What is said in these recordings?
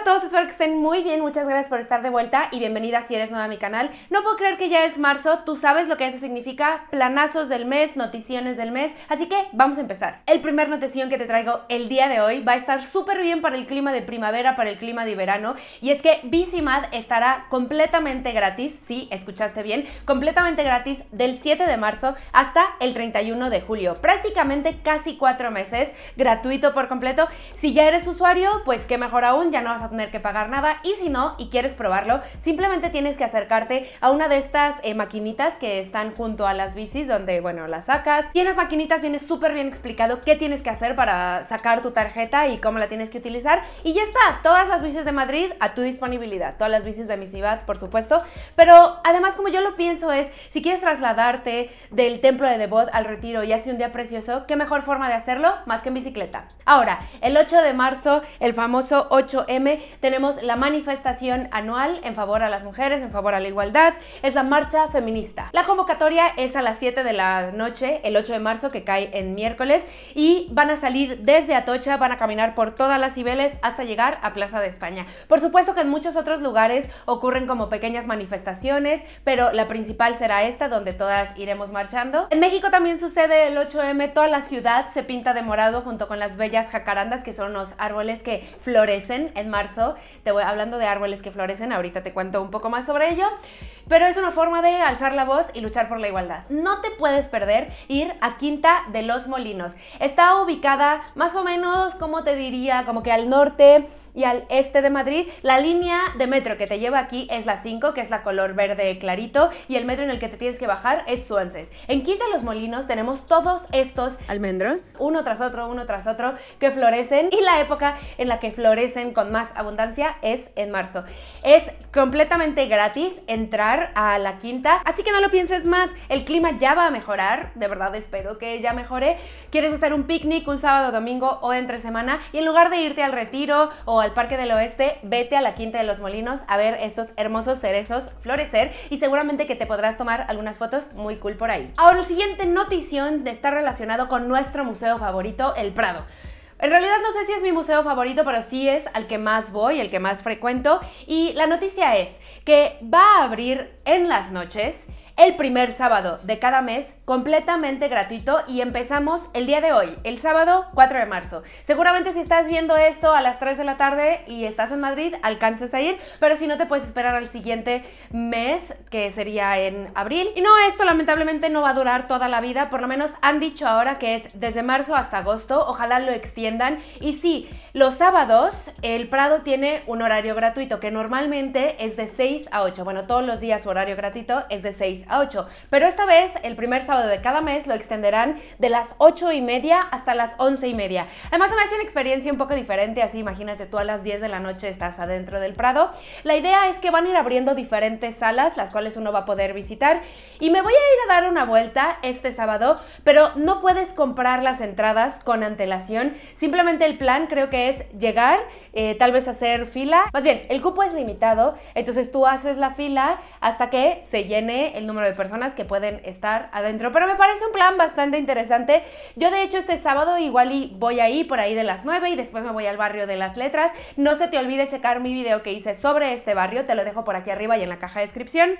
a todos, espero que estén muy bien, muchas gracias por estar de vuelta y bienvenida si eres nueva a mi canal. No puedo creer que ya es marzo, tú sabes lo que eso significa, planazos del mes, noticiones del mes, así que vamos a empezar. El primer notición que te traigo el día de hoy va a estar súper bien para el clima de primavera, para el clima de verano, y es que Bicimad estará completamente gratis, sí, escuchaste bien, completamente gratis del 7 de marzo hasta el 31 de julio, prácticamente casi cuatro meses, gratuito por completo. Si ya eres usuario, pues qué mejor aún, ya no vas a tener que pagar nada y si no y quieres probarlo, simplemente tienes que acercarte a una de estas eh, maquinitas que están junto a las bicis donde, bueno, las sacas. Y en las maquinitas viene súper bien explicado qué tienes que hacer para sacar tu tarjeta y cómo la tienes que utilizar. Y ya está, todas las bicis de Madrid a tu disponibilidad, todas las bicis de mi por supuesto. Pero además, como yo lo pienso, es si quieres trasladarte del templo de Devot al retiro y hace un día precioso, qué mejor forma de hacerlo más que en bicicleta. Ahora, el 8 de marzo, el famoso 8M tenemos la manifestación anual en favor a las mujeres, en favor a la igualdad. Es la marcha feminista. La convocatoria es a las 7 de la noche, el 8 de marzo, que cae en miércoles. Y van a salir desde Atocha, van a caminar por todas las Cibeles hasta llegar a Plaza de España. Por supuesto que en muchos otros lugares ocurren como pequeñas manifestaciones, pero la principal será esta, donde todas iremos marchando. En México también sucede el 8M, toda la ciudad se pinta de morado junto con las bellas jacarandas, que son los árboles que florecen en marzo te voy hablando de árboles que florecen, ahorita te cuento un poco más sobre ello. Pero es una forma de alzar la voz y luchar por la igualdad. No te puedes perder ir a Quinta de los Molinos. Está ubicada más o menos, como te diría, como que al norte y al este de Madrid. La línea de metro que te lleva aquí es la 5, que es la color verde clarito, y el metro en el que te tienes que bajar es Suances. En Quinta los Molinos tenemos todos estos almendros, uno tras otro, uno tras otro, que florecen y la época en la que florecen con más abundancia es en marzo. Es completamente gratis entrar a la Quinta, así que no lo pienses más, el clima ya va a mejorar, de verdad espero que ya mejore. ¿Quieres hacer un picnic un sábado, domingo o entre semana? Y en lugar de irte al retiro o al Parque del Oeste, vete a la Quinta de los Molinos a ver estos hermosos cerezos florecer y seguramente que te podrás tomar algunas fotos muy cool por ahí. Ahora, la siguiente notición está relacionado con nuestro museo favorito, el Prado. En realidad no sé si es mi museo favorito, pero sí es al que más voy, el que más frecuento. Y la noticia es que va a abrir en las noches el primer sábado de cada mes completamente gratuito y empezamos el día de hoy, el sábado 4 de marzo. Seguramente si estás viendo esto a las 3 de la tarde y estás en Madrid, alcances a ir, pero si no te puedes esperar al siguiente mes, que sería en abril. Y no, esto lamentablemente no va a durar toda la vida, por lo menos han dicho ahora que es desde marzo hasta agosto, ojalá lo extiendan. Y sí, los sábados el Prado tiene un horario gratuito que normalmente es de 6 a 8, bueno, todos los días su horario gratuito es de 6 a a 8. Pero esta vez, el primer sábado de cada mes, lo extenderán de las 8 y media hasta las 11 y media. Además, se me hace una experiencia un poco diferente, así imagínate tú a las 10 de la noche estás adentro del Prado. La idea es que van a ir abriendo diferentes salas, las cuales uno va a poder visitar. Y me voy a ir a dar una vuelta este sábado, pero no puedes comprar las entradas con antelación. Simplemente el plan creo que es llegar, eh, tal vez hacer fila. Más bien, el cupo es limitado, entonces tú haces la fila hasta que se llene el número de personas que pueden estar adentro. Pero me parece un plan bastante interesante. Yo de hecho este sábado igual y voy ahí por ahí de las 9 y después me voy al barrio de las letras. No se te olvide checar mi video que hice sobre este barrio, te lo dejo por aquí arriba y en la caja de descripción.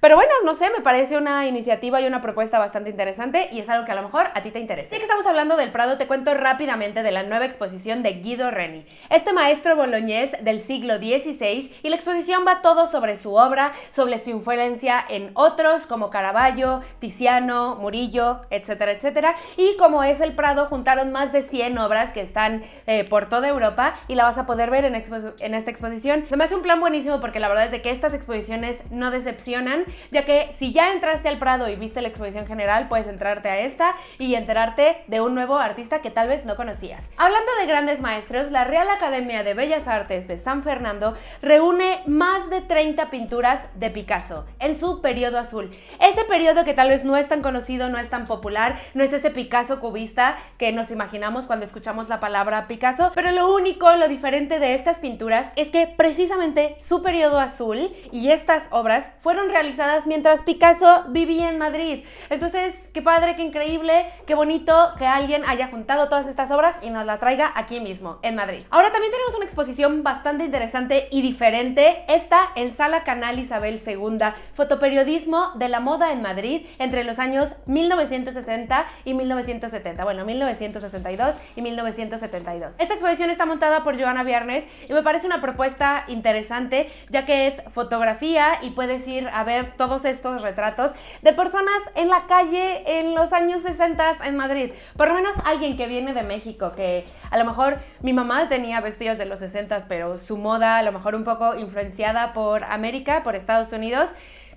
Pero bueno, no sé, me parece una iniciativa y una propuesta bastante interesante y es algo que a lo mejor a ti te interesa. Ya que estamos hablando del Prado, te cuento rápidamente de la nueva exposición de Guido Reni. Este maestro boloñés del siglo XVI y la exposición va todo sobre su obra, sobre su influencia en otros, como Caravaggio, Tiziano, Murillo, etcétera, etcétera. Y como es el Prado, juntaron más de 100 obras que están eh, por toda Europa y la vas a poder ver en, esta exposición. Se me hace un plan buenísimo porque la verdad es de que estas exposiciones no decepcionan, ya que si ya entraste al Prado y viste la exposición general, puedes entrarte a esta y enterarte de un nuevo artista que tal vez no conocías. Hablando de grandes maestros, la Real Academia de Bellas Artes de San Fernando reúne más de 30 pinturas de Picasso en su periodo azul ese periodo que tal vez no es tan conocido, no es tan popular, no es ese Picasso cubista que nos imaginamos cuando escuchamos la palabra Picasso, pero lo único, lo diferente de estas pinturas es que precisamente su periodo azul y estas obras fueron realizadas mientras Picasso vivía en Madrid. Entonces, qué padre, qué increíble, qué bonito que alguien haya juntado todas estas obras y nos la traiga aquí mismo, en Madrid. Ahora también tenemos una exposición bastante interesante y diferente, esta en Sala Canal Isabel II, fotoperiodismo de la moda en Madrid entre los años 1960 y 1970. Bueno, 1962 y 1972. Esta exposición está montada por Joana Viernes y me parece una propuesta interesante ya que es fotografía y puedes ir a ver todos estos retratos de personas en la calle en los años 60 en Madrid. Por lo menos alguien que viene de México, que a lo mejor mi mamá tenía vestidos de los 60 pero su moda a lo mejor un poco influenciada por América, por Estados Unidos.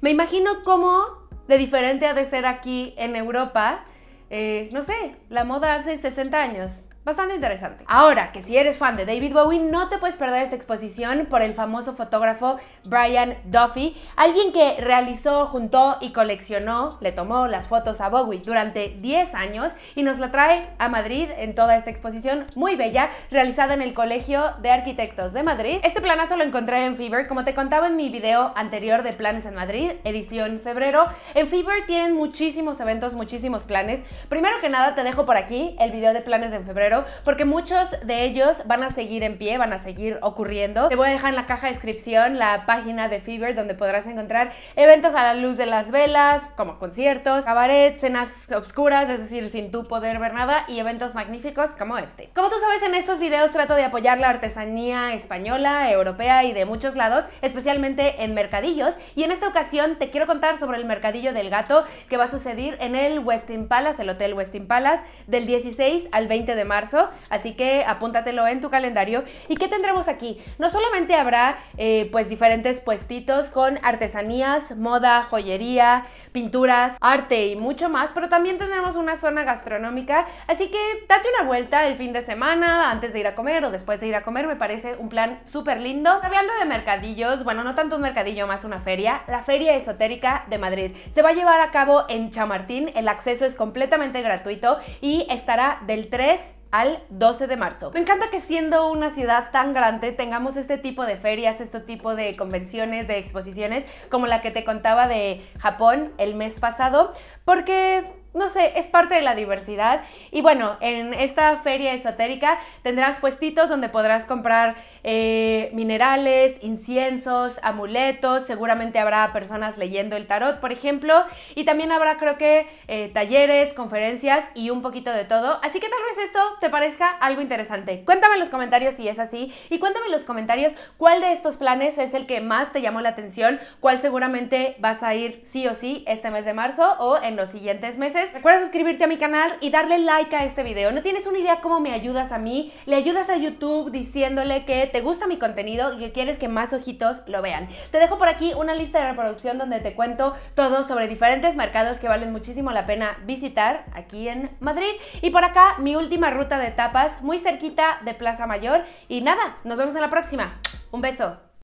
Me imagino cómo de diferente ha de ser aquí en Europa. Eh, no sé, la moda hace 60 años. Bastante interesante. Ahora, que si eres fan de David Bowie, no te puedes perder esta exposición por el famoso fotógrafo Brian Duffy, alguien que realizó, juntó y coleccionó, le tomó las fotos a Bowie durante 10 años y nos la trae a Madrid en toda esta exposición muy bella, realizada en el Colegio de Arquitectos de Madrid. Este planazo lo encontré en Fever, como te contaba en mi video anterior de Planes en Madrid, edición febrero. En Fever tienen muchísimos eventos, muchísimos planes. Primero que nada, te dejo por aquí el video de Planes en Febrero porque muchos de ellos van a seguir en pie, van a seguir ocurriendo. Te voy a dejar en la caja de descripción la página de Fever donde podrás encontrar eventos a la luz de las velas, como conciertos, cabarets, cenas obscuras, es decir, sin tu poder ver nada, y eventos magníficos como este. Como tú sabes, en estos videos trato de apoyar la artesanía española, europea y de muchos lados, especialmente en mercadillos, y en esta ocasión te quiero contar sobre el mercadillo del gato que va a suceder en el Westin Palace, el Hotel Westin Palace, del 16 al 20 de marzo así que apúntatelo en tu calendario. ¿Y qué tendremos aquí? No solamente habrá eh, pues diferentes puestitos con artesanías, moda, joyería, pinturas, arte y mucho más, pero también tendremos una zona gastronómica, así que date una vuelta el fin de semana antes de ir a comer o después de ir a comer, me parece un plan súper lindo. Hablando de mercadillos, bueno, no tanto un mercadillo más una feria, la Feria Esotérica de Madrid se va a llevar a cabo en Chamartín, el acceso es completamente gratuito y estará del 3 al 12 de marzo. Me encanta que siendo una ciudad tan grande tengamos este tipo de ferias, este tipo de convenciones, de exposiciones, como la que te contaba de Japón el mes pasado, porque no sé, es parte de la diversidad. Y bueno, en esta feria esotérica tendrás puestitos donde podrás comprar eh, minerales, inciensos, amuletos, seguramente habrá personas leyendo el tarot, por ejemplo, y también habrá creo que eh, talleres, conferencias y un poquito de todo. Así que tal vez esto te parezca algo interesante. Cuéntame en los comentarios si es así y cuéntame en los comentarios cuál de estos planes es el que más te llamó la atención, cuál seguramente vas a ir sí o sí este mes de marzo o en los siguientes meses recuerda suscribirte a mi canal y darle like a este video. No tienes una idea cómo me ayudas a mí. Le ayudas a YouTube diciéndole que te gusta mi contenido y que quieres que más ojitos lo vean. Te dejo por aquí una lista de reproducción donde te cuento todo sobre diferentes mercados que valen muchísimo la pena visitar aquí en Madrid. Y por acá mi última ruta de tapas muy cerquita de Plaza Mayor. Y nada, nos vemos en la próxima. Un beso.